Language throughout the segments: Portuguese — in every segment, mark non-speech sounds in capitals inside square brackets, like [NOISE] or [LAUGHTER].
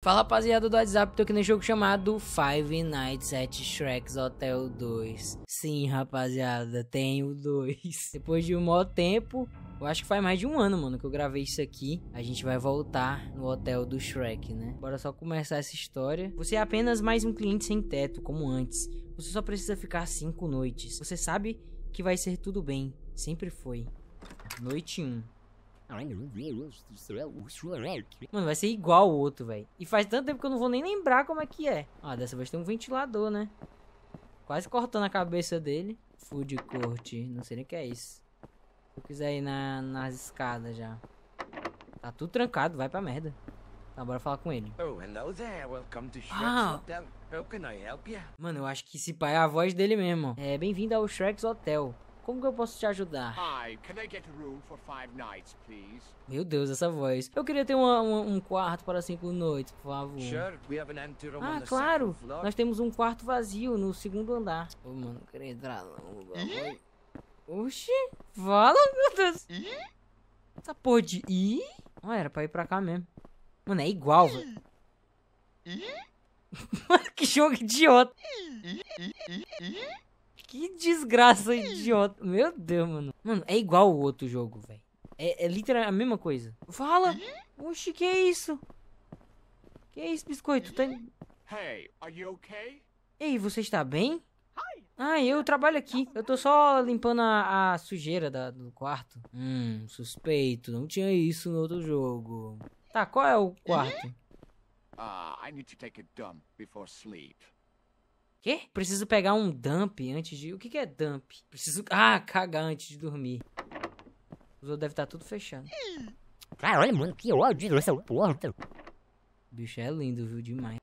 Fala rapaziada do WhatsApp, tô aqui no jogo chamado Five Nights at Shrek's Hotel 2 Sim rapaziada, tenho dois [LAUGHS] Depois de um maior tempo, eu acho que faz mais de um ano, mano, que eu gravei isso aqui. A gente vai voltar no hotel do Shrek, né? Bora só começar essa história. Você é apenas mais um cliente sem teto, como antes. Você só precisa ficar cinco noites. Você sabe que vai ser tudo bem. Sempre foi. Noite 1. Um. É Mano, vai ser igual o outro, velho. E faz tanto tempo que eu não vou nem lembrar como é que é. Ah, dessa vez tem um ventilador, né? Quase cortando a cabeça dele. Food court, não sei nem o que é isso. Se eu quiser ir na, nas escadas já. Tá tudo trancado, vai pra merda. Tá, bora falar com ele. Oh, hello there. Welcome to ah. Hotel. How can I help you? Mano, eu acho que esse pai é a voz dele mesmo. É, bem-vindo ao Shrek's Hotel. Como que eu posso te ajudar? Hi, nights, Meu Deus, essa voz. Eu queria ter uma, uma, um quarto para cinco noites, por favor. Sure, ah, claro. Nós temos um quarto vazio no segundo andar. Ô, oh, mano, não quero entrar não. Oxi. Fala, meu Deus. Essa porra de... Ih? Ah, era para ir pra cá mesmo. Mano, é igual, velho. [LAUGHS] Mano, que jogo idiota. Que desgraça idiota. Meu Deus, mano. Mano, é igual o outro jogo, velho. É, é literalmente a mesma coisa. Fala! Oxi, que é isso? Que é isso, biscoito? Tá... Hey, are you okay? Ei, você está bem? Ah, eu trabalho aqui. Eu tô só limpando a, a sujeira da, do quarto. Hum, suspeito. Não tinha isso no outro jogo. Tá, qual é o quarto? Ah, uh, I need to take a dump before sleep. Quê? Preciso pegar um dump antes de. O que, que é dump? Preciso. Ah, cagar antes de dormir. Os outros devem estar tá tudo fechando. Caralho, mano, que ódio essa porra. Bicho é lindo, viu? Demais.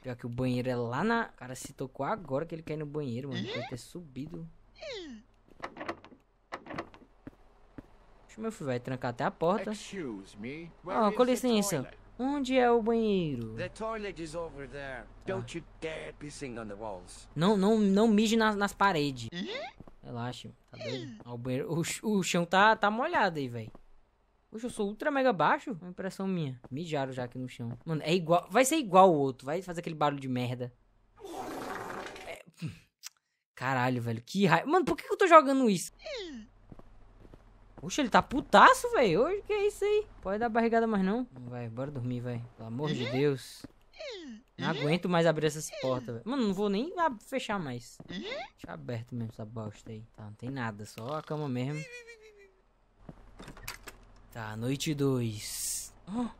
Pior que o banheiro é lá na. O cara se tocou agora que ele quer ir no banheiro, mano. Deve ter subido. Meu filho vai trancar até a porta. Ah, com licença. Onde é o banheiro? The toilet is over there. Don't ah. you dare pissing on the walls. Não, não, não mije nas, nas paredes. Relaxa, tá doido. Ah, o, banheiro, o, o chão tá, tá molhado aí, velho. Poxa, eu sou ultra mega baixo? É uma impressão minha. Mijaram já aqui no chão. Mano, é igual. Vai ser igual o outro. Vai fazer aquele barulho de merda. É... Hum, caralho, velho. Que raiva. Mano, por que eu tô jogando isso? Oxe, ele tá putaço, velho. Hoje que é isso aí? Pode dar barrigada mais não. Vai, bora dormir, vai. Pelo amor de Deus. Não aguento mais abrir essas portas, velho. Mano, não vou nem fechar mais. Deixa aberto mesmo essa bosta aí. Tá, não tem nada, só a cama mesmo. Tá, noite 2. Oh, o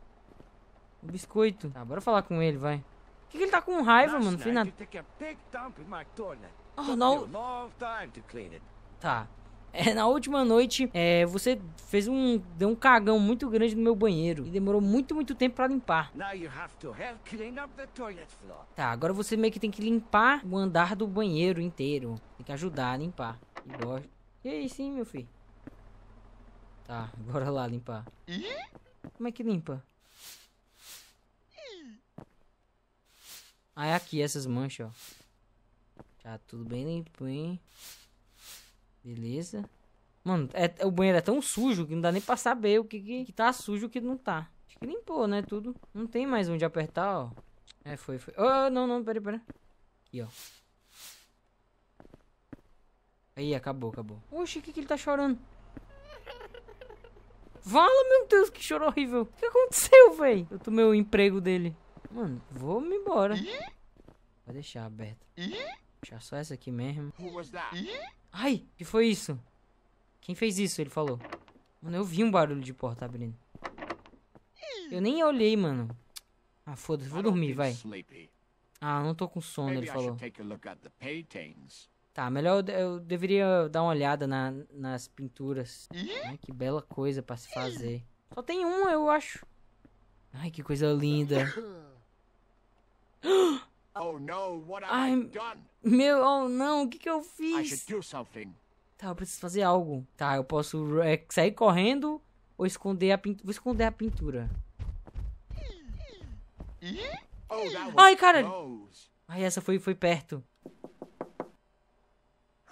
biscoito. Tá, bora falar com ele, vai. Por que, que ele tá com raiva, mano? Não fiz nada. Oh, não. Tá. É, na última noite, é, você fez um. deu um cagão muito grande no meu banheiro. E demorou muito, muito tempo para limpar. Tá, agora você meio que tem que limpar o andar do banheiro inteiro. Tem que ajudar a limpar. E aí sim, meu filho. Tá, [LAUGHS] bora lá limpar. Como é que limpa? Ah, é aqui essas manchas, ó. Tá tudo bem limpo, hein? Beleza. Mano, é, é, o banheiro é tão sujo que não dá nem pra saber o que, que, que tá sujo e o que não tá. Acho que limpou, né? Tudo. Não tem mais onde apertar, ó. É, foi, foi. Oh, não, não, peraí, peraí. Aqui, ó. Aí, acabou, acabou. Oxe, o que, que ele tá chorando? Fala, meu Deus, que choro horrível. O que aconteceu, véi? Eu tomei o emprego dele. Mano, vou me embora. Vai deixar aberto. Deixar só essa aqui mesmo. Ai, que foi isso? Quem fez isso? Ele falou. Mano, eu vi um barulho de porta abrindo. Eu nem olhei, mano. Ah, foda-se, vou dormir, vai. Ah, não tô com sono, ele falou. Tá, melhor eu, eu deveria dar uma olhada na, nas pinturas. Ai, que bela coisa pra se fazer. Só tem uma, eu acho. Ai, que coisa linda. [COUGHS] [GASPS] [GASPS] Ah, Oh no, what have I done? Meu, oh não, o que que eu fiz? I should do something. Tá, eu preciso fazer algo. Tá, eu posso é, sair correndo ou esconder a pintura. Vou esconder a pintura. Oh, Ai, cara! Ai, essa foi, foi perto.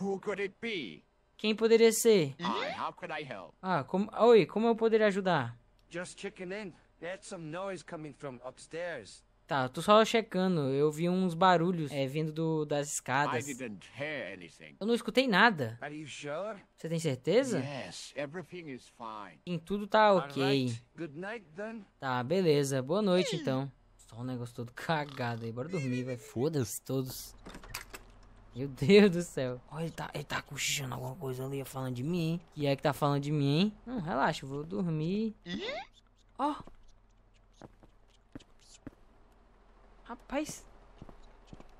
Who could it be? Quem poderia ser? how could I help? Ah, como, oi, como eu poderia ajudar? Just checking in. There's some noise coming from upstairs. Tá, tô só checando. Eu vi uns barulhos é, vindo do, das escadas. Eu não escutei nada. Você tem certeza? Sim, tudo tá ok. tá, beleza. Boa noite então. Só um negócio todo [LAUGHS] cagado aí. Bora dormir, vai. Foda-se todos. Meu Deus do céu. Olha, ele tá, ele tá cochichando alguma coisa ali, falando de mim, hein? E é que tá falando de mim, hein? Não, relaxa, eu vou dormir. Ó, oh, Rapaz.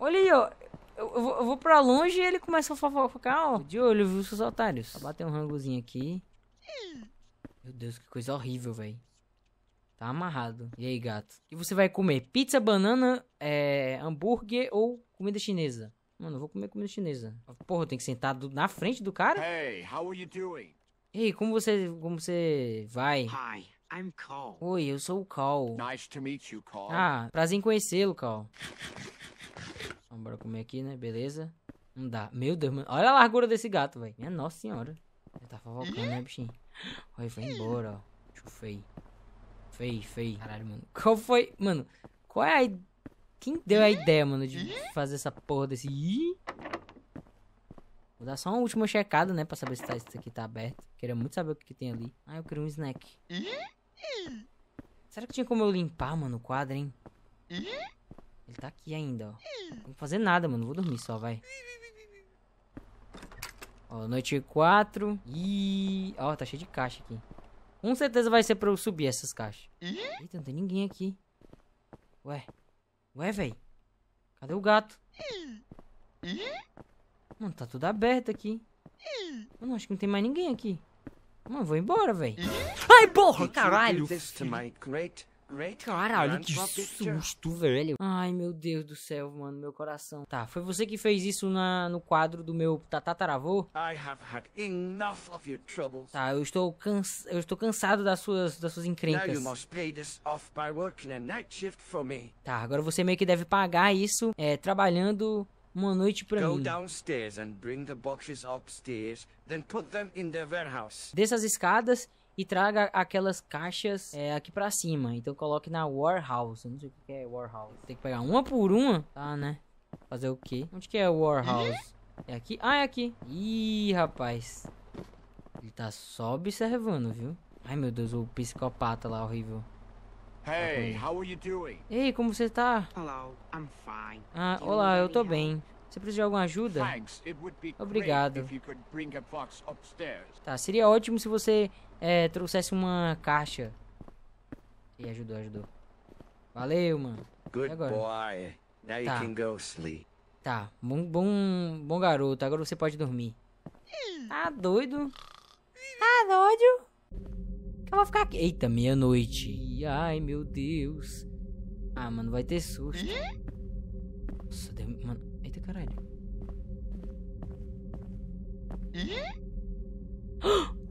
Olha aí, ó. Eu, eu, vou, eu vou pra longe e ele começa a fofocar, ó. De olho, viu, seus otários. Só bater um rangozinho aqui. Meu Deus, que coisa horrível, velho. Tá amarrado. E aí, gato? E você vai comer pizza, banana, é, hambúrguer ou comida chinesa? Mano, eu vou comer comida chinesa. Porra, eu tenho que sentar do, na frente do cara? Hey, how are you doing? como você, como você vai? Hi. I'm Carl. Oi, eu sou o Carl. Nice to meet you, Carl. Ah, prazer em conhecê-lo, Carl. Vamos bora comer aqui, né? Beleza. Não dá. Meu Deus, mano. Olha a largura desse gato, velho. Minha nossa senhora. Ele tá fofocando, né, bichinho? Olha, foi embora, ó. Bicho feio. Feio, Caralho, mano. Qual foi... Mano, qual é a... Quem deu a ideia, mano, de fazer essa porra desse... Vou dar só uma última checada, né? Pra saber se tá, isso aqui tá aberto. Queria muito saber o que, que tem ali. Ah, eu queria um snack. Será que tinha como eu limpar, mano, o quadro, hein? Ele tá aqui ainda, ó. Não vou fazer nada, mano. Vou dormir só, vai. Ó, noite 4. E. Ó, tá cheio de caixa aqui. Com certeza vai ser pra eu subir essas caixas. Eita, não tem ninguém aqui. Ué. Ué, velho. Cadê o gato? Mano, tá tudo aberto aqui. Mano, acho que não tem mais ninguém aqui. Mano, vou embora, velho. Ai, porra, caralho. Caralho, que susto, velho. Ai, meu Deus do céu, mano, meu coração. Tá, foi você que fez isso na, no quadro do meu tataravô? Tá, eu estou, cansa, eu estou cansado das suas, das suas encrencas. Tá, agora você meio que deve pagar isso é, trabalhando uma noite para mim. Desça as escadas e traga aquelas caixas é, aqui para cima. Então coloque na warehouse. Não sei o que é warehouse. Tem que pegar uma por uma, tá, né? Fazer o quê? Onde que é warehouse? É aqui? Ah, é aqui. Ih, rapaz. Ele tá só observando, viu? Ai, meu Deus, o psicopata lá, horrível. Hey, Ei, como você tá? Ah, olá, eu tô bem. Você precisa de alguma ajuda? Obrigado. Tá, seria ótimo se você é, trouxesse uma caixa. E ajudou, ajudou. Valeu, mano. Good tá. tá, bom, bom, bom garoto. Agora você pode dormir. Tá doido? Tá doido? Eu vou ficar aqui. Eita, meia-noite. Ai, meu Deus. Ah, mano, vai ter susto. Nossa, deu... Mano, eita caralho. [GASPS]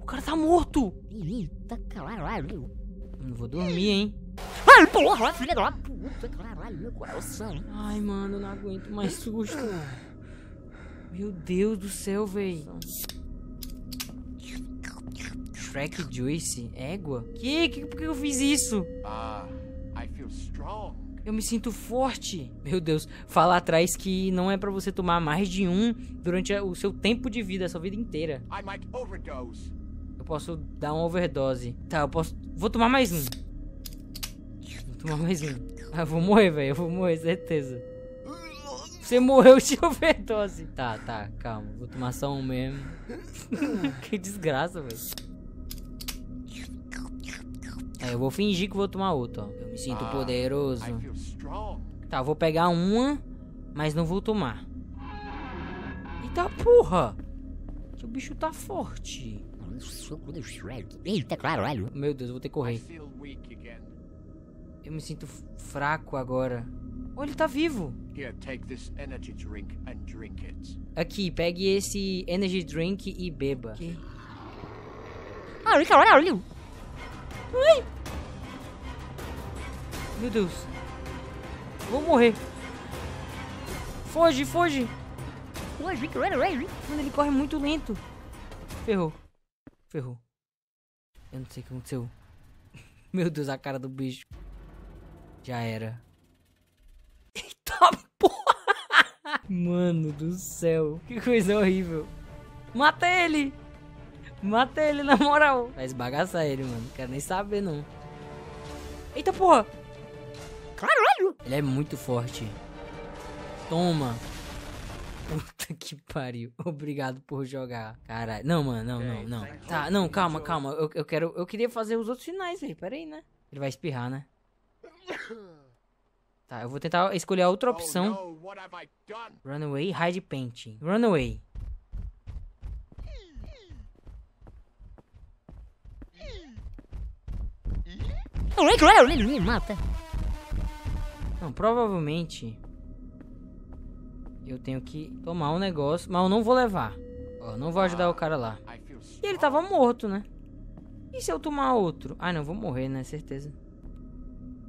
O cara tá morto! Eita caralho. Não vou dormir, hein? Ai, porra, filha da puta, caralho, meu coração. Ai, mano, eu não aguento mais susto. Ah. Meu Deus do céu, velho. Shrek Juice? Égua? Que? que? Por que eu fiz isso? Ah, I feel strong. Eu me sinto forte. Meu Deus, fala atrás que não é para você tomar mais de um durante o seu tempo de vida, a sua vida inteira. I might overdose. Eu posso dar uma overdose. Tá, eu posso. Vou tomar mais um. Vou tomar mais um. Ah, eu vou morrer, velho. Eu vou morrer, certeza. Você morreu de [LAUGHS] overdose. Tá, tá, calma. Vou tomar só um mesmo. [LAUGHS] que desgraça, velho. É, eu vou fingir que vou tomar outra, ó. Eu me sinto ah, poderoso. Tá, vou pegar uma, mas não vou tomar. Eita porra! Que o bicho tá forte. Eita, olha. Meu Deus, eu vou ter que correr. Eu me sinto fraco agora. Oh, ele tá vivo. Aqui, pegue esse energy drink e beba. Ah, olha, olha. Ai. Meu Deus. Vou morrer. Foge, foge. Mano, ele corre muito lento. Ferrou. Ferrou. Eu não sei o que aconteceu. [LAUGHS] Meu Deus, a cara do bicho. Já era. [LAUGHS] Eita porra! [LAUGHS] Mano do céu. Que coisa horrível. Mata ele! Mata ele, [LAUGHS] na moral. Vai esbagaçar ele, mano. quero nem saber, não. Eita, porra. Caralho. Ele é muito forte. Toma. Puta que pariu. [LAUGHS] Obrigado por jogar. Caralho. Não, mano, não, tá, não, não. Tá, não, calma, calma. Eu, eu quero. Eu queria fazer os outros finais, aí. Pera aí, né? Ele vai espirrar, né? Tá, eu vou tentar escolher a outra oh, opção. Runaway, hide painting. Runaway. Me mata. Não, provavelmente... Eu tenho que tomar um negócio, mas eu não vou levar. não vou ajudar o cara lá. Ah, e ele tava morto, né? E se eu tomar outro? Ah, não, vou morrer, né? Certeza.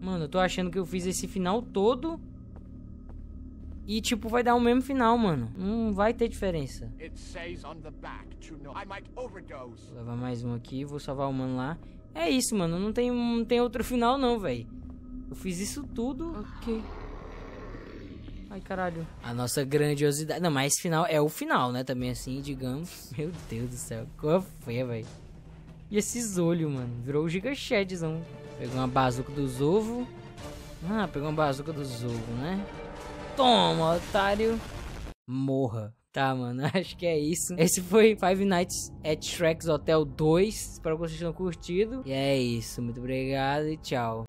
Mano, eu tô achando que eu fiz esse final todo... E, tipo, vai dar o mesmo final, mano. Não vai ter diferença. Vou levar mais um aqui, vou salvar o mano lá. É isso, mano. Não tem, não tem outro final, não, velho. Eu fiz isso tudo. Ok. Ai, caralho. A nossa grandiosidade. Não, mas final é o final, né? Também assim, digamos. [LAUGHS] Meu Deus do céu. Qual foi, velho? E esses olhos, mano. Virou o Giga Shedzão. Pegou uma bazuca dos ovos. Ah, pegou uma bazuca dos ovos, né? Toma, otário. Morra. Tá, mano, [LAUGHS] acho que é isso. Esse foi Five Nights at Shrek's Hotel 2. Espero que vocês tenham curtido. E é isso. Muito obrigado e tchau.